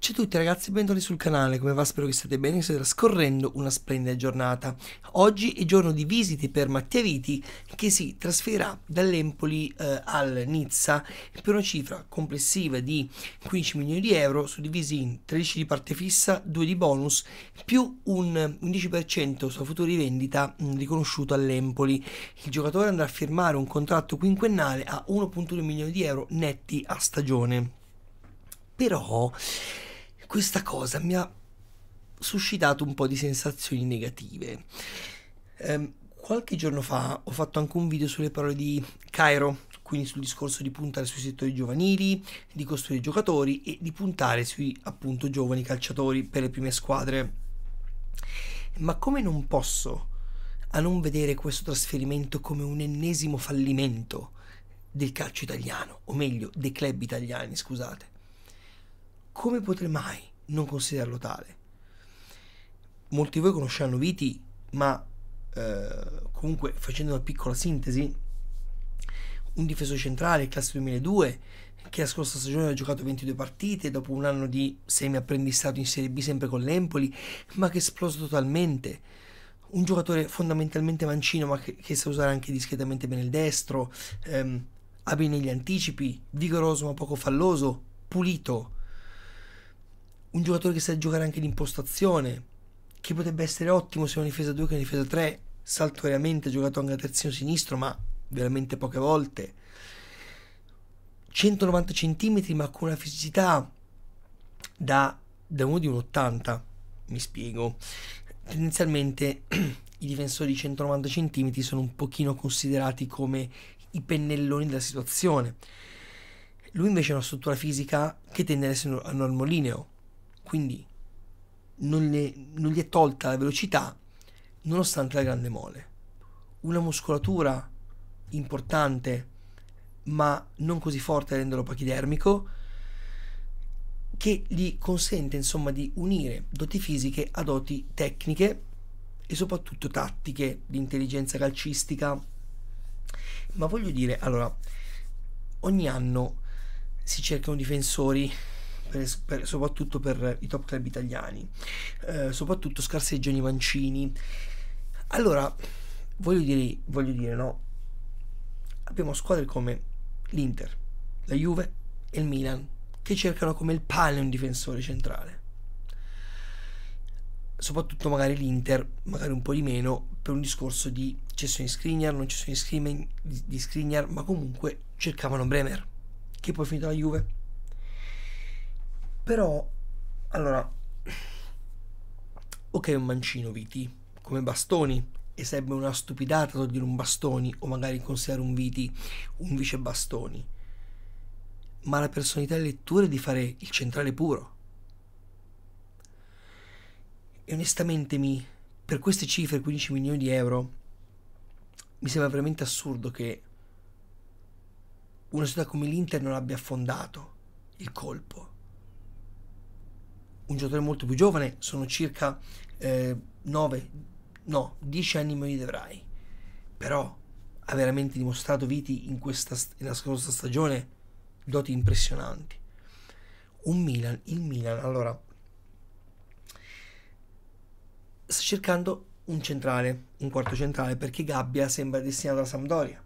Ciao a tutti ragazzi, benvenuti sul canale, come va? Spero che state bene, che state trascorrendo una splendida giornata. Oggi è giorno di visite per Mattia Viti che si trasferirà dall'Empoli eh, al Nizza per una cifra complessiva di 15 milioni di euro suddivisi in 13 di parte fissa, 2 di bonus più un 11% sulla futura rivendita mm, riconosciuto all'Empoli. Il giocatore andrà a firmare un contratto quinquennale a 1.2 milioni di euro netti a stagione. Però questa cosa mi ha suscitato un po' di sensazioni negative. Ehm, qualche giorno fa ho fatto anche un video sulle parole di Cairo, quindi sul discorso di puntare sui settori giovanili, di costruire giocatori e di puntare sui appunto giovani calciatori per le prime squadre. Ma come non posso a non vedere questo trasferimento come un ennesimo fallimento del calcio italiano, o meglio dei club italiani, scusate? come potrei mai non considerarlo tale? Molti di voi conosceranno Viti, ma eh, comunque facendo una piccola sintesi, un difensore centrale, classe 2002, che la scorsa stagione ha giocato 22 partite dopo un anno di semi-apprendistato in Serie B sempre con l'Empoli, ma che è esploso totalmente. Un giocatore fondamentalmente mancino, ma che, che sa usare anche discretamente bene il destro, ehm, abile negli anticipi, vigoroso ma poco falloso, pulito, un giocatore che sa giocare anche l'impostazione, che potrebbe essere ottimo sia una difesa 2 che una difesa 3. Saltuariamente ha giocato anche a terzino sinistro, ma veramente poche volte. 190 cm, ma con una fisicità da, da uno di un 80. Mi spiego. Tendenzialmente i difensori di 190 cm sono un pochino considerati come i pennelloni della situazione. Lui invece ha una struttura fisica che tende ad essere normolineo, quindi non gli, non gli è tolta la velocità nonostante la grande mole. Una muscolatura importante ma non così forte da pachidermico che gli consente insomma di unire doti fisiche a doti tecniche e soprattutto tattiche di intelligenza calcistica. Ma voglio dire, allora, ogni anno si cercano difensori per, per, soprattutto per i top club italiani, eh, soprattutto scarseggiano i mancini. Allora, voglio dire, voglio dire, no, abbiamo squadre come l'Inter, la Juve e il Milan che cercano come il pane un difensore centrale. Soprattutto magari l'Inter, magari un po' di meno, per un discorso di cessione di Skriniar, non cessione di Skriniar, ma comunque cercavano Bremer, che poi è finito la Juve però, allora, ok un mancino Viti, come bastoni, e sarebbe una stupidata togliere un bastoni o magari considerare un Viti un vice bastoni, ma la personalità di lettura è di fare il centrale puro. E onestamente mi, per queste cifre, 15 milioni di euro, mi sembra veramente assurdo che una società come l'Inter non abbia affondato il colpo un giocatore molto più giovane, sono circa eh, 9, no, 10 anni meno di Devrai. Però ha veramente dimostrato Viti in questa nella scorsa stagione doti impressionanti. Un Milan, il Milan, allora sta cercando un centrale, un quarto centrale perché Gabbia sembra destinato alla Sampdoria.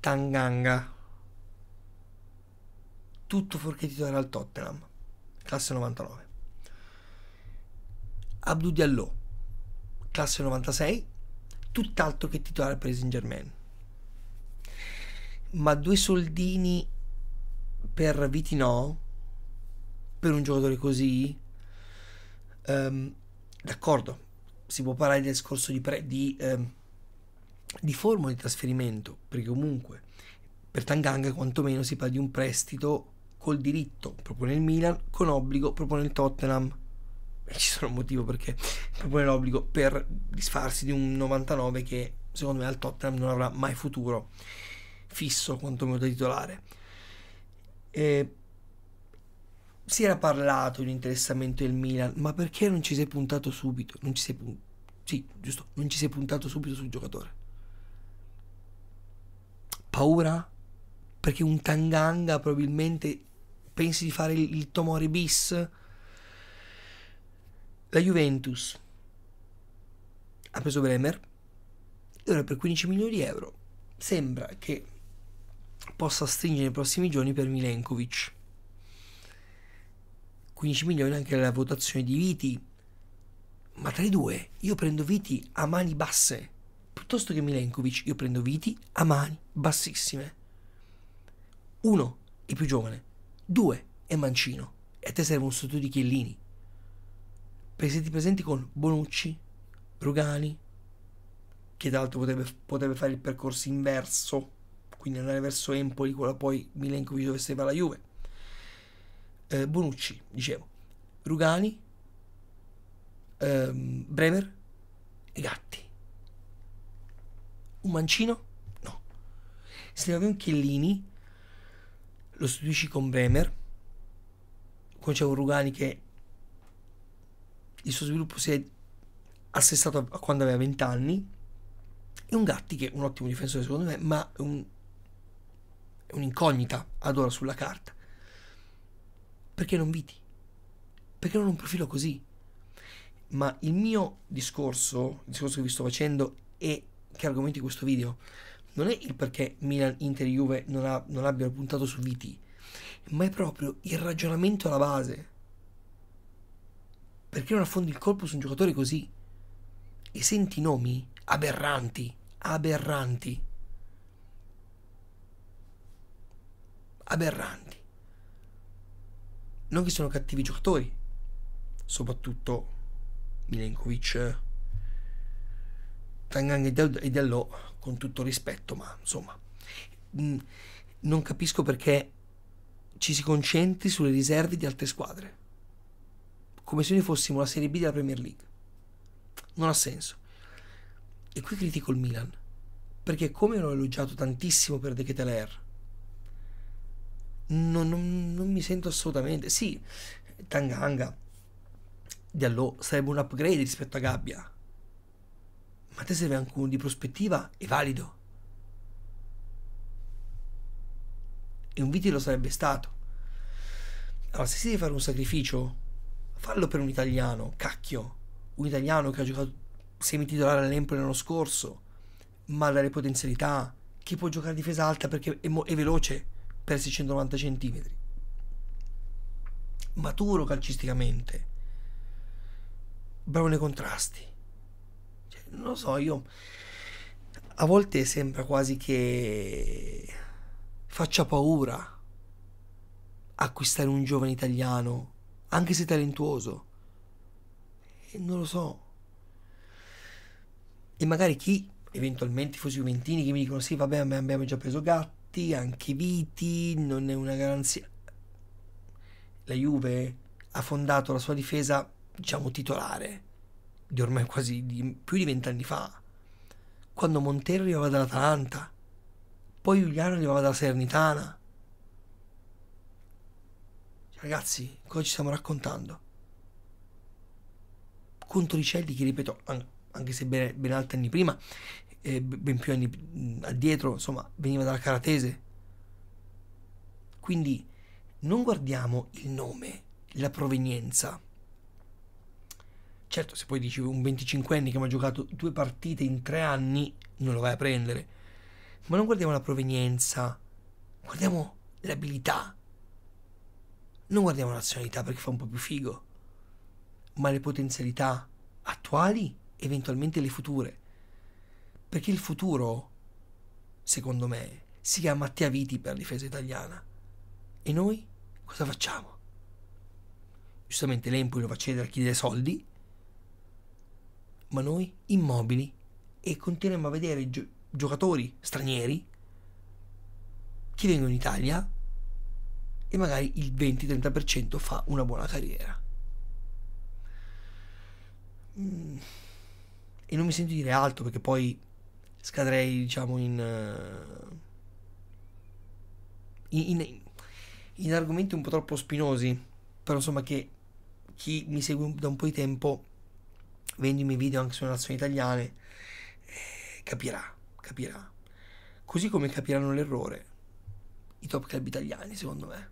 Tanganga tutto fuorché titolare al Tottenham classe 99. Abdou Diallo, classe 96, tutt'altro che titolare per il Saint Germain. Ma due soldini per Vitino, per un giocatore così, um, d'accordo, si può parlare del discorso di, pre- di, um, di forma di trasferimento, perché comunque per Tanganga quantomeno si parla di un prestito col diritto propone il Milan, con obbligo propone il Tottenham. E ci sono un motivo perché propone l'obbligo per disfarsi di un 99 che secondo me al Tottenham non avrà mai futuro fisso quantomeno da titolare. Eh, si era parlato di interessamento del Milan, ma perché non ci sei puntato subito? Non ci sei, pun- sì, giusto, non ci sei puntato subito sul giocatore. Paura? Perché un Tanganga probabilmente pensi di fare il, il Tomori bis? La Juventus ha preso Bremer e ora per 15 milioni di euro sembra che possa stringere nei prossimi giorni per Milenkovic. 15 milioni anche la votazione di Viti. Ma tra i due io prendo Viti a mani basse. Piuttosto che Milenkovic io prendo Viti a mani bassissime. Uno è più giovane, Due è Mancino e a te serve un sostituto di Chiellini. Perché se ti presenti con Bonucci, Rugani, che tra l'altro potrebbe, potrebbe, fare il percorso inverso, quindi andare verso Empoli, quella poi Milenkovic dovesse fare la Juve. Eh, Bonucci, dicevo, Rugani, ehm, Bremer e Gatti. Un mancino? No. Se ne aveva un Chiellini lo sostituisci con Bremer, con Ciao Rugani che il suo sviluppo si è assestato a quando aveva 20 anni, e un Gatti che è un ottimo difensore secondo me, ma è, un, è un'incognita ad ora sulla carta. Perché non Viti? Perché non un profilo così? Ma il mio discorso, il discorso che vi sto facendo e che argomenti questo video, non è il perché Milan, Inter, Juve non, ha, non abbiano puntato su VT, ma è proprio il ragionamento alla base. Perché non affondi il colpo su un giocatore così? E senti nomi aberranti, aberranti. Aberranti. Non che sono cattivi giocatori, soprattutto Milenkovic, Tangang e Diallo con tutto rispetto, ma insomma, mm, non capisco perché ci si concentri sulle riserve di altre squadre, come se noi fossimo la Serie B della Premier League. Non ha senso. E qui critico il Milan, perché come l'ho elogiato tantissimo per De Keteler, non, non, non, mi sento assolutamente... Sì, Tanganga, Diallo, sarebbe un upgrade rispetto a Gabbia, ma a te serve anche uno di prospettiva e valido. E un Viti lo sarebbe stato. Allora, se si deve fare un sacrificio, fallo per un italiano, cacchio. Un italiano che ha giocato semititolare all'Empoli l'anno scorso, ma ha dalle potenzialità, che può giocare a difesa alta perché è, è veloce per 690 cm. Maturo calcisticamente, bravo nei contrasti non lo so, io a volte sembra quasi che faccia paura acquistare un giovane italiano, anche se talentuoso. E non lo so. E magari chi, eventualmente fosse Juventini, che mi dicono sì, vabbè, abbiamo già preso Gatti, anche Viti, non è una garanzia. La Juve ha fondato la sua difesa, diciamo, titolare di ormai quasi di più di vent'anni fa, quando Montero arrivava dall'Atalanta, poi Giuliano arrivava dalla Sernitana. Cioè, ragazzi, cosa ci stiamo raccontando? Contro i Ricelli, che ripeto, anche se ben, ben altri anni prima, eh, ben più anni addietro, insomma, veniva dalla Caratese. Quindi non guardiamo il nome, la provenienza Certo, se poi dici un 25enne che mi ha giocato due partite in tre anni, non lo vai a prendere. Ma non guardiamo la provenienza, guardiamo l'abilità. Non guardiamo la nazionalità perché fa un po' più figo, ma le potenzialità attuali, eventualmente le future. Perché il futuro, secondo me, si chiama Mattia Viti per difesa italiana. E noi cosa facciamo? Giustamente l'Empoli lo fa cedere a chi deve soldi, ma noi immobili e continuiamo a vedere gi- giocatori stranieri che vengono in Italia e magari il 20-30% fa una buona carriera. Mm. E non mi sento dire altro perché poi scadrei, diciamo, in, eh, in, in, in argomenti un po' troppo spinosi, però insomma che chi mi segue da un po' di tempo vendo i miei video anche sulle nazioni italiane, eh, capirà, capirà. Così come capiranno l'errore i top club italiani, secondo me.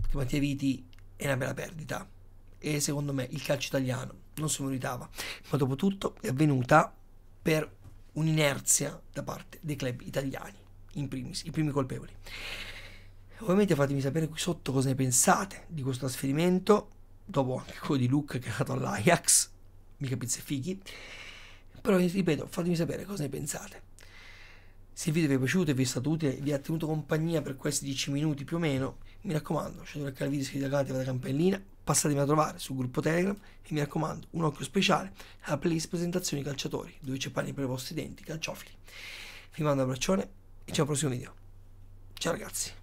Perché Mattia Viti è una bella perdita. E secondo me il calcio italiano non si meritava. Ma dopo tutto è avvenuta per un'inerzia da parte dei club italiani, in primis, i primi colpevoli. Ovviamente fatemi sapere qui sotto cosa ne pensate di questo trasferimento dopo anche quello di Luca che è andato all'Ajax, mica pizze fighi, però ripeto, fatemi sapere cosa ne pensate. Se il video vi è piaciuto e vi è stato utile, vi ha tenuto compagnia per questi 10 minuti più o meno, mi raccomando, lasciate like al video, iscrivetevi al canale, la campanellina, passatemi a trovare sul gruppo Telegram e mi raccomando, un occhio speciale alla playlist presentazioni calciatori, dove c'è panni per i vostri denti calciofili. Vi mando un abbraccione e ci vediamo al prossimo video. Ciao ragazzi!